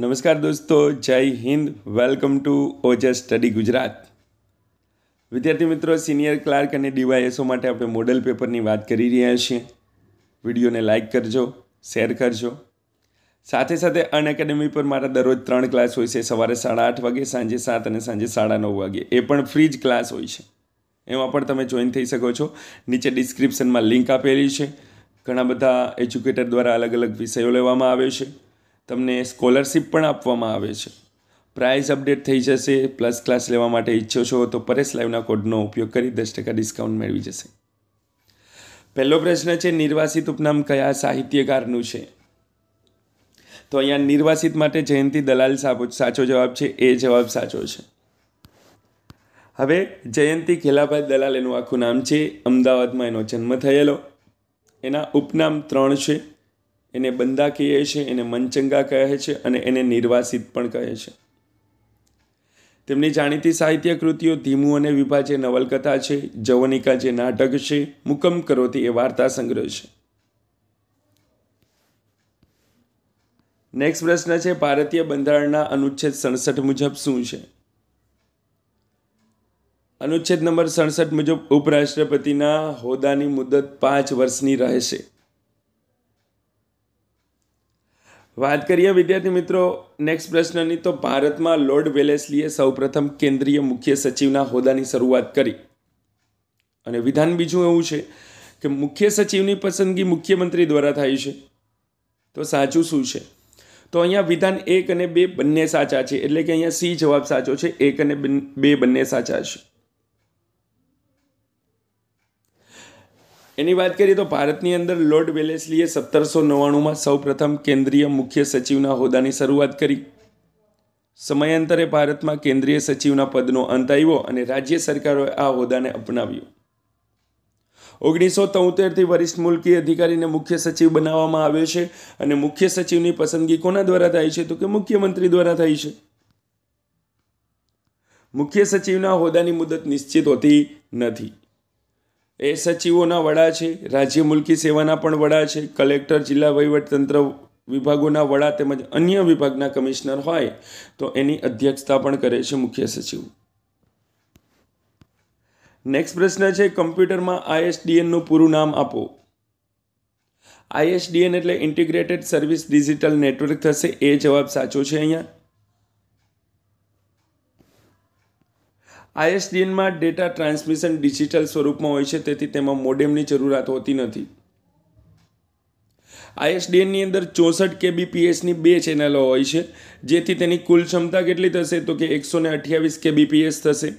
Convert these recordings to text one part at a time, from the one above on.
નમસ્કાર દોસ્તો જય હિન્દ welcome to OJ study Gujarat વિદ્યાર્થી મિત્રો સિનિયર ક્લાર્ક અને ડીવાયએસઓ માટે આપણે મોડલ પેપરની વાત કરી રહ્યા છીએ વિડીયોને લાઇક કરજો શેર કરજો સાથે સાથે અન પર મારા દરરોજ ત્રણ ક્લાસ હોય છે સવારે સાડા આઠ વાગે સાંજે સાત અને સાંજે સાડા નવ વાગે એ પણ ફ્રી જ ક્લાસ હોય છે એમાં પણ તમે જોઈન થઈ શકો છો નીચે ડિસ્ક્રિપ્શનમાં લિંક આપેલી છે ઘણા બધા એજ્યુકેટર દ્વારા અલગ અલગ વિષયો લેવામાં આવે છે તમને સ્કોલરશિપ પણ આપવામાં આવે છે પ્રાઇસ અપડેટ થઈ જશે પ્લસ ક્લાસ લેવા માટે ઈચ્છો છો તો પરેશ લાઈવના કોડનો ઉપયોગ કરી દસ ટકા ડિસ્કાઉન્ટ મેળવી જશે પહેલો પ્રશ્ન છે નિર્વાસિત ઉપનામ કયા સાહિત્યકારનું છે તો અહીંયા નિર્વાસિત માટે જયંતી દલાલ સાચો જવાબ છે એ જવાબ સાચો છે હવે જયંતી ખેલાભાઈ દલાલ એનું આખું નામ છે અમદાવાદમાં એનો જન્મ થયેલો એના ઉપનામ ત્રણ છે એને બંદા કહે છે એને મનચંગા કહે છે અને એને નિર્વાસિત પણ કહે છે તેમની જાણીતી સાહિત્ય કૃતિઓ ધીમું અને વિભા જે નવલકથા છે જવનિકા જે નાટક છે મુકમ કરોતી એ વાર્તા સંગ્રહ છે નેક્સ્ટ પ્રશ્ન છે ભારતીય બંધારણના અનુચ્છેદ સડસઠ મુજબ શું છે અનુચ્છેદ નંબર સડસઠ મુજબ ઉપરાષ્ટ્રપતિના હોદ્દાની મુદત પાંચ વર્ષની રહેશે વાત કરીએ વિદ્યાર્થી મિત્રો નેક્સ્ટ પ્રશ્નની તો ભારતમાં લોર્ડ વેલેસલીએ સૌપ્રથમ કેન્દ્રીય મુખ્ય સચિવના હોદ્દાની શરૂઆત કરી અને વિધાન બીજું એવું છે કે મુખ્ય સચિવની પસંદગી મુખ્યમંત્રી દ્વારા થાય છે તો સાચું શું છે તો અહીંયા વિધાન એક અને બે બંને સાચા છે એટલે કે અહીંયા સી જવાબ સાચો છે એક અને બે બંને સાચા છે એની વાત કરીએ તો ભારતની અંદર લોર્ડ વેલેસલીએ સત્તરસો નવ્વાણુંમાં સૌપ્રથમ કેન્દ્રીય મુખ્ય સચિવના હોદ્દાની શરૂઆત કરી સમયાંતરે ભારતમાં કેન્દ્રીય સચિવના પદનો અંત આવ્યો અને રાજ્ય સરકારોએ આ હોદ્દાને અપનાવ્યો ઓગણીસો તોતેરથી વરિષ્ઠ મુલકી અધિકારીને મુખ્ય સચિવ બનાવવામાં આવ્યો છે અને મુખ્ય સચિવની પસંદગી કોના દ્વારા થાય છે તો કે મુખ્યમંત્રી દ્વારા થઈ છે મુખ્ય સચિવના હોદ્દાની મુદત નિશ્ચિત હોતી નથી એ સચિવોના વડા છે રાજ્ય મુલકી સેવાના પણ વડા છે કલેક્ટર જિલ્લા વહીવટતંત્ર વિભાગોના વડા તેમજ અન્ય વિભાગના કમિશનર હોય તો એની અધ્યક્ષતા પણ કરે છે મુખ્ય સચિવ નેક્સ્ટ પ્રશ્ન છે કમ્પ્યુટરમાં આઈએસડીએનનું પૂરું નામ આપો આઈએસડીએન એટલે ઇન્ટિગ્રેટેડ સર્વિસ ડિજિટલ નેટવર્ક થશે એ જવાબ સાચો છે અહીંયા આઈએસડીએનમાં ડેટા ટ્રાન્સમિશન ડિજિટલ સ્વરૂપમાં હોય છે તેથી તેમાં મોડેમની જરૂરિયાત હોતી નથી આઈએસડીએનની અંદર ચોસઠ કેબીપીએસની બે ચેનલો હોય છે જેથી તેની કુલ ક્ષમતા કેટલી થશે તો કે એકસો ને અઠ્યાવીસ કેબીપીએસ થશે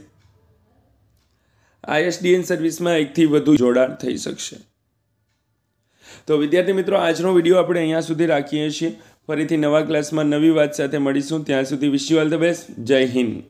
આઈએસડીએન સર્વિસમાં એકથી વધુ જોડાણ થઈ શકશે તો વિદ્યાર્થી મિત્રો આજનો વિડીયો આપણે અહીંયા સુધી રાખીએ છીએ ફરીથી નવા ક્લાસમાં નવી વાત સાથે મળીશું ત્યાં સુધી વિશ ઓલ ધ બેસ્ટ જય હિન્દ